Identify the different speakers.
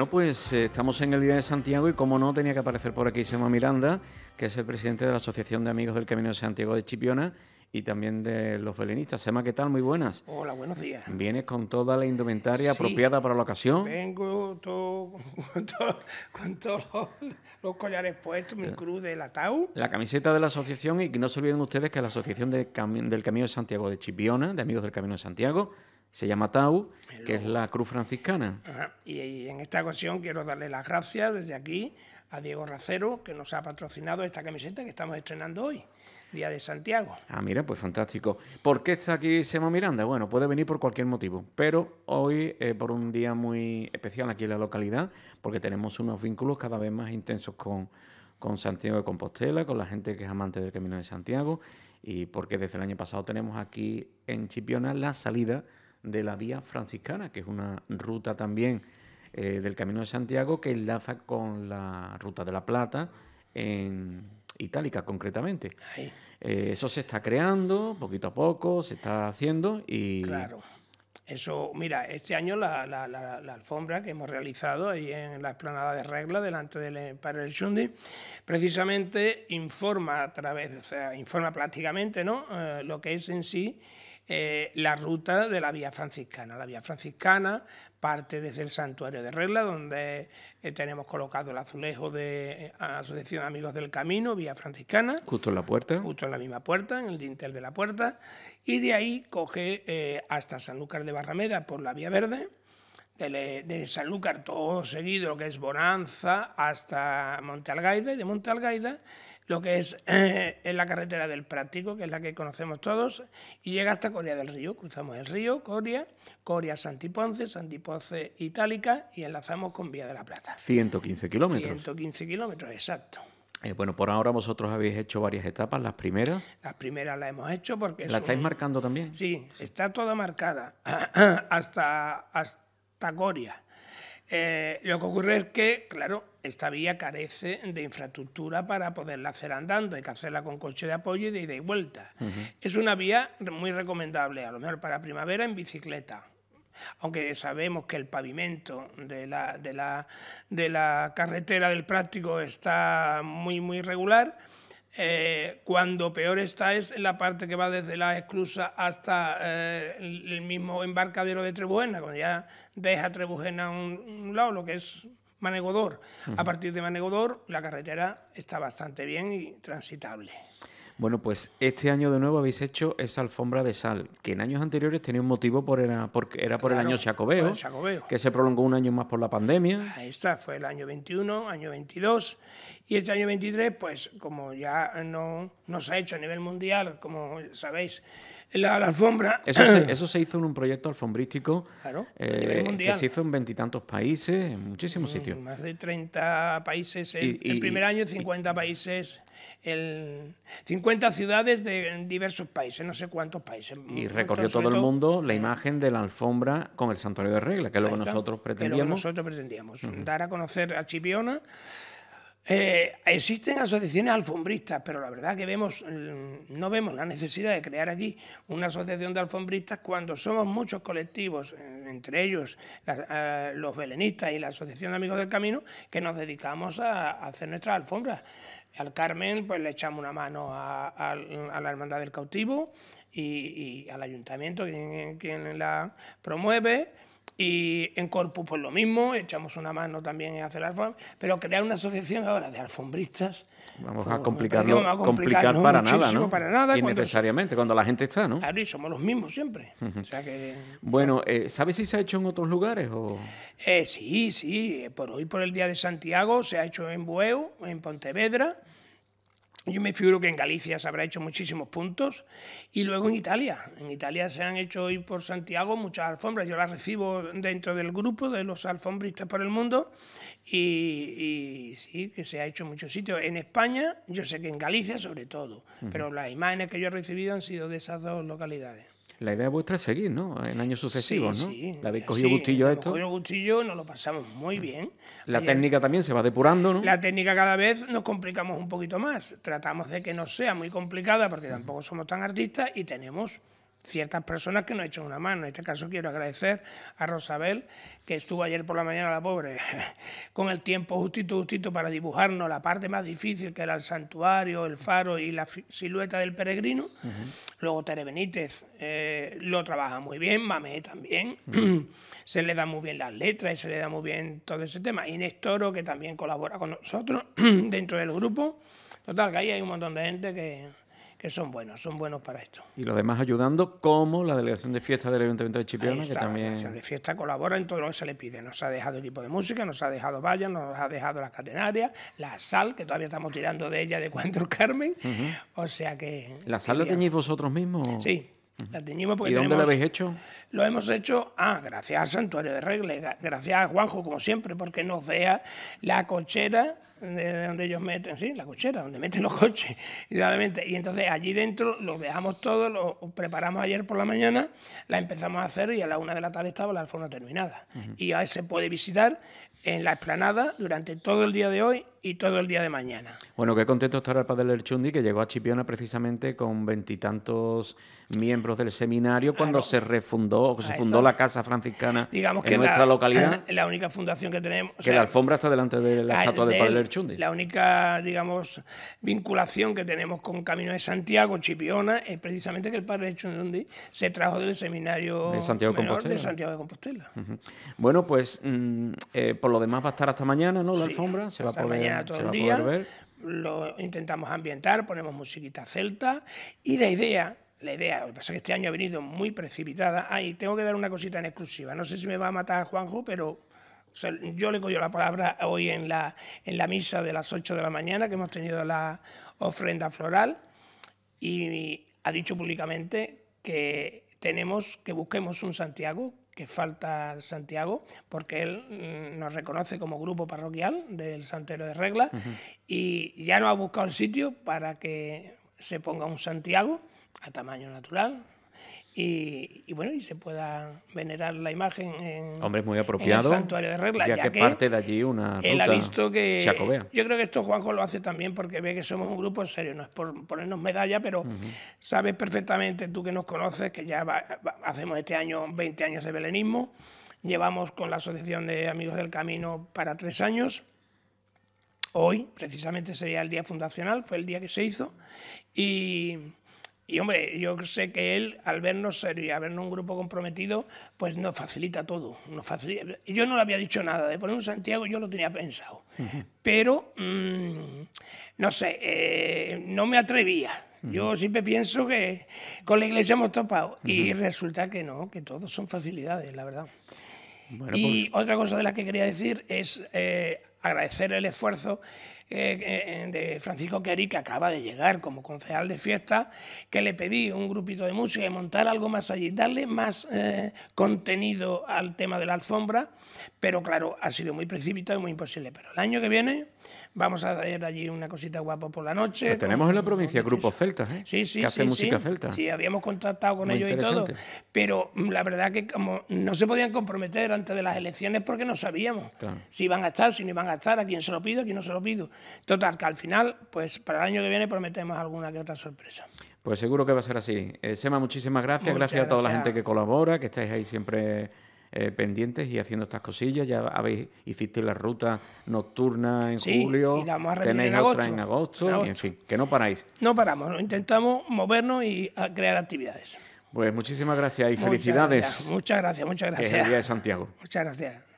Speaker 1: Bueno, pues eh, estamos en el Día de Santiago y como no tenía que aparecer por aquí Sema Miranda, que es el presidente de la Asociación de Amigos del Camino de Santiago de Chipiona y también de los belenistas. Sema, ¿qué tal? Muy buenas. Hola, buenos días. ¿Vienes con toda la indumentaria apropiada para la ocasión?
Speaker 2: Vengo con todos los, collares puestos, mi eh. cruz del ataúd.
Speaker 1: La camiseta de la asociación y que no se olviden ustedes que la Asociación del Camino de Santiago de Chipiona, de Amigos del Camino de Santiago, se llama Tau, que es la cruz franciscana.
Speaker 2: Y, en esta ocasión quiero darle las gracias desde aquí a Diego Racero, que nos ha patrocinado esta camiseta que estamos estrenando hoy, Día de Santiago.
Speaker 1: Ah, mira, pues fantástico. ¿Por qué está aquí Sema Miranda? Bueno, puede venir por cualquier motivo, pero hoy, por un día muy especial aquí en la localidad, porque tenemos unos vínculos cada vez más intensos con, con Santiago de Compostela, con la gente que es amante del Camino de Santiago, y porque desde el año pasado tenemos aquí en Chipiona la salida de la Vía Franciscana, que es una ruta también eh, del Camino de Santiago que enlaza con la Ruta de la Plata en Itálica, concretamente. Eh, eso se está creando poquito a poco, se está haciendo y... Claro.
Speaker 2: Eso, mira, este año la, alfombra que hemos realizado ahí en la explanada de Regla, delante del para Shundi, precisamente informa a través, o sea, informa prácticamente ¿no? Eh, lo que es en sí eh, la ruta de la Vía Franciscana. La Vía Franciscana parte desde el Santuario de Regla, donde eh, tenemos colocado el azulejo de eh, Asociación de Amigos del Camino, Vía Franciscana.
Speaker 1: Justo en la puerta. Justo
Speaker 2: en la misma puerta, en el dintel de la puerta. Y de ahí coge eh, hasta Sanlúcar de Barrameda por la Vía Verde de, Sanlúcar todo seguido, que es Bonanza, hasta Monte Algaida, y de Monte Algaida lo que es eh, en la carretera del Práctico, que es la que conocemos todos, y llega hasta Coria del Río. Cruzamos el río, Coria, Coria Santiponce, Santiponce Itálica y enlazamos con Vía de la Plata.
Speaker 1: 115 kilómetros.
Speaker 2: 115 kilómetros, exacto.
Speaker 1: Eh, bueno, por ahora vosotros habéis hecho varias etapas, las primeras.
Speaker 2: Las primeras las hemos hecho porque... ¿La estáis
Speaker 1: marcando también?
Speaker 2: Sí, está toda marcada, hasta, hasta Coria. Eh, lo que ocurre es que, claro, esta vía carece de infraestructura para poderla hacer andando, hay que hacerla con coche de apoyo y de ida y vuelta. Es una vía muy recomendable, a lo mejor para primavera en bicicleta, aunque sabemos que el pavimento de la, de la, carretera del práctico está muy, muy regular eh, cuando peor está es la parte que va desde la esclusa hasta eh, el mismo embarcadero de Trebujena, cuando ya deja Trebujena a un lado, lo que es Manegodor. A partir de Manegodor la carretera está bastante bien y transitable.
Speaker 1: Bueno, pues este año de nuevo habéis hecho esa alfombra de sal, que en años anteriores tenía un motivo por era, porque era por el año Chacobeo, que se prolongó un año más por la pandemia.
Speaker 2: Ahí está, fue el año 21, año 22, y este año 23, pues como ya no, se ha hecho a nivel mundial, como sabéis, la, alfombra. Eso
Speaker 1: se, hizo en un proyecto alfombrístico eh, que se hizo en veintitantos países, en muchísimos mm, sitios. Más
Speaker 2: de 30 países, el, primer año 50 países. 50 ciudades de diversos países, no sé cuántos países. Y recorrió todo, el
Speaker 1: mundo la imagen de la alfombra con el santuario de regla, que es lo que nosotros pretendíamos.
Speaker 2: nosotros pretendíamos, dar a conocer a Chipiona. Eh, existen asociaciones alfombristas, pero la verdad que vemos, mm, no vemos la necesidad de crear aquí una asociación de alfombristas cuando somos muchos colectivos eh, entre ellos eh, los belenistas y la Asociación de Amigos del Camino, que nos dedicamos a, hacer nuestras alfombras. Al Carmen pues le echamos una mano a, la Hermandad del Cautivo y, al ayuntamiento, quien la promueve y en Corpus, pues lo mismo, echamos una mano también en hacer alfombras pero crear una asociación ahora de alfombristas.
Speaker 1: Vamos a pues, complicarlo, complicar para nada, ¿no? Para nada. Innecesariamente, cuando, la gente está, ¿no? Claro, y somos los mismos siempre. bueno, eh, ¿sabes si se ha hecho en otros lugares? O?
Speaker 2: Eh, sí, sí. Por hoy, por el Día de Santiago, se ha hecho en Bueu, en Pontevedra yo me figuro que en Galicia se habrá hecho muchísimos puntos y luego en Italia. En Italia se han hecho hoy por Santiago muchas alfombras. Yo las recibo dentro del grupo de los alfombristas por el mundo y, sí, que se ha hecho en muchos sitios. En España, yo sé que en Galicia sobre todo, pero las imágenes que yo he recibido han sido de esas dos localidades
Speaker 1: la idea vuestra es seguir, ¿no? En años sucesivos, ¿no? Sí, la habéis cogido gustillo a esto. Cogido
Speaker 2: gustillo, nos lo pasamos muy mm. bien.
Speaker 1: La técnica también se va depurando, ¿no? La
Speaker 2: técnica cada vez nos complicamos un poquito más. Tratamos de que no sea muy complicada porque tampoco somos tan artistas y tenemos ciertas personas que nos echan una mano. En este caso quiero agradecer a Rosabel, que estuvo ayer por la mañana, la pobre, con el tiempo justito, justito para dibujarnos la parte más difícil, que era el santuario, el faro y la silueta del peregrino. Luego Tere Benítez eh, lo trabaja muy bien, mame también. se le dan muy bien las letras y se le da muy bien todo ese tema. Inés Toro, que también colabora con nosotros dentro del grupo. Total, que ahí hay un montón de gente que que son buenos, son buenos para esto.
Speaker 1: Y los demás ayudando, como la Delegación de Fiesta del Ayuntamiento de Chipiona, que también... La Delegación de
Speaker 2: Fiesta colabora en todo lo que se le pide. Nos ha dejado equipo de música, nos ha dejado vallas, nos ha dejado las catenarias, la sal, que todavía estamos tirando de ella de Cuatro Carmen. O sea que...
Speaker 1: ¿La sal la tenéis vosotros mismos? Sí,
Speaker 2: la teñimos porque ¿Y dónde tenemos... habéis hecho? Lo hemos hecho, ah, gracias al Santuario de Regles, gracias a Juanjo, como siempre, porque nos vea la cochera de donde ellos meten, sí, la cochera, donde meten los coches, Y entonces allí dentro lo dejamos todo, lo preparamos ayer por la mañana, la empezamos a hacer y a la una de la tarde estaba la alfombra terminada. Y ahí se puede visitar en la explanada durante todo el día de hoy y todo el día de mañana.
Speaker 1: Bueno, qué contento estar el padre Lerchundi, que llegó a Chipiona precisamente con veintitantos miembros del seminario cuando se refundó ...o que se fundó la Casa Franciscana en nuestra localidad.
Speaker 2: La única fundación que tenemos. Que la
Speaker 1: alfombra está delante de la, ah, estatua de, Padre Erchundi La
Speaker 2: única, digamos, vinculación que tenemos con Camino de Santiago, Chipiona, es precisamente que el Padre Erchundi se trajo del seminario de Santiago, de, Compostela.
Speaker 1: Bueno, pues mm, eh, por lo demás va a estar hasta mañana, ¿no? La alfombra se va a mañana todo poder ver.
Speaker 2: Lo intentamos ambientar, ponemos musiquita celta y la idea la idea. Lo que pasa es que este año ha venido muy precipitada. Ay, tengo que dar una cosita en exclusiva. No sé si me va a matar Juanjo, pero yo le cogió la palabra hoy en la, en la misa de las 8 de la mañana, que hemos tenido la ofrenda floral, y ha dicho públicamente que tenemos que busquemos un Santiago, que falta Santiago, porque él mm, nos reconoce como grupo parroquial del Santero de Regla, y ya no ha buscado el sitio para que se ponga un Santiago a tamaño natural, y, bueno, y se pueda venerar la imagen en, Hombre, muy apropiado, en el santuario de Regla. Ya, que, parte de allí una ruta él ha visto que Yo creo que esto Juanjo lo hace también porque ve que somos un grupo en serio, no es por ponernos medalla, pero sabes perfectamente tú que nos conoces que ya hacemos este año 20 años de belenismo, llevamos con la Asociación de Amigos del Camino para tres años. Hoy, precisamente, sería el día fundacional, fue el día que se hizo. Y, y hombre, yo sé que él, al vernos serio y a vernos un grupo comprometido, pues nos facilita todo. Nos facilita. Yo no le había dicho nada, de poner un Santiago yo lo tenía pensado. Pero, mm, no sé, eh, no me atrevía. Yo siempre pienso que con la iglesia hemos topado y resulta que no, que todos son facilidades, la verdad. y pues otra cosa de la que quería decir es eh, agradecer el esfuerzo eh, eh, de Francisco Querí, que acaba de llegar como concejal de fiesta, que le pedí un grupito de música y montar algo más allí, darle más eh, contenido al tema de la alfombra, pero claro, ha sido muy precipitado y muy imposible. Pero el año que viene Vamos a hacer allí una cosita guapa por la noche. tenemos
Speaker 1: en la provincia grupos celtas, ¿eh? Sí, sí, que hacen sí, música sí. celta. Sí,
Speaker 2: habíamos contactado con ellos y todo. Pero mm, la verdad que como no se podían comprometer antes de las elecciones porque no sabíamos si iban a estar, si no iban a estar, a quién se lo pido, a quién no se lo pido. Total, que al final, pues para el año que viene prometemos alguna que otra sorpresa.
Speaker 1: Pues seguro que va a ser así. Eh, Sema, muchísimas gracias. gracias a toda la gente que colabora, que estáis ahí siempre eh, pendientes y haciendo estas cosillas. Ya habéis, hiciste la ruta nocturna en julio, tenéis en otra en agosto, en fin, que no paráis.
Speaker 2: No paramos, intentamos movernos y crear actividades.
Speaker 1: Pues muchísimas gracias y felicidades. muchas gracias, muchas gracias. es el día de Santiago. Muchas gracias.